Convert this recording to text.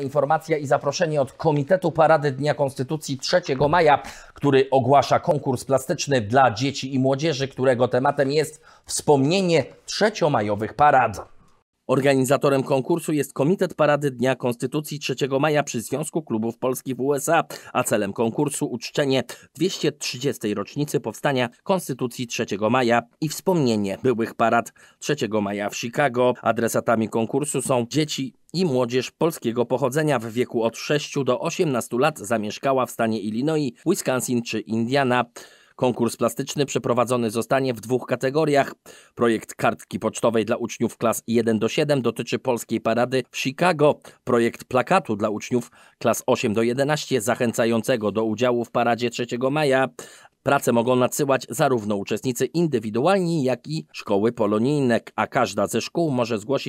Informacja i zaproszenie od Komitetu Parady Dnia Konstytucji 3 maja, który ogłasza konkurs plastyczny dla dzieci i młodzieży, którego tematem jest wspomnienie trzeciomajowych parad. Organizatorem konkursu jest Komitet Parady Dnia Konstytucji 3 maja przy Związku Klubów Polskich w USA, a celem konkursu uczczenie 230. rocznicy powstania Konstytucji 3 maja i wspomnienie byłych parad 3 maja w Chicago. Adresatami konkursu są dzieci i młodzież polskiego pochodzenia w wieku od 6 do 18 lat zamieszkała w stanie Illinois, Wisconsin czy Indiana. Konkurs plastyczny przeprowadzony zostanie w dwóch kategoriach. Projekt kartki pocztowej dla uczniów klas 1 do 7 dotyczy polskiej parady w Chicago. Projekt plakatu dla uczniów klas 8 do 11 zachęcającego do udziału w paradzie 3 maja. Prace mogą nadsyłać zarówno uczestnicy indywidualni, jak i szkoły polonijne, a każda ze szkół może zgłosić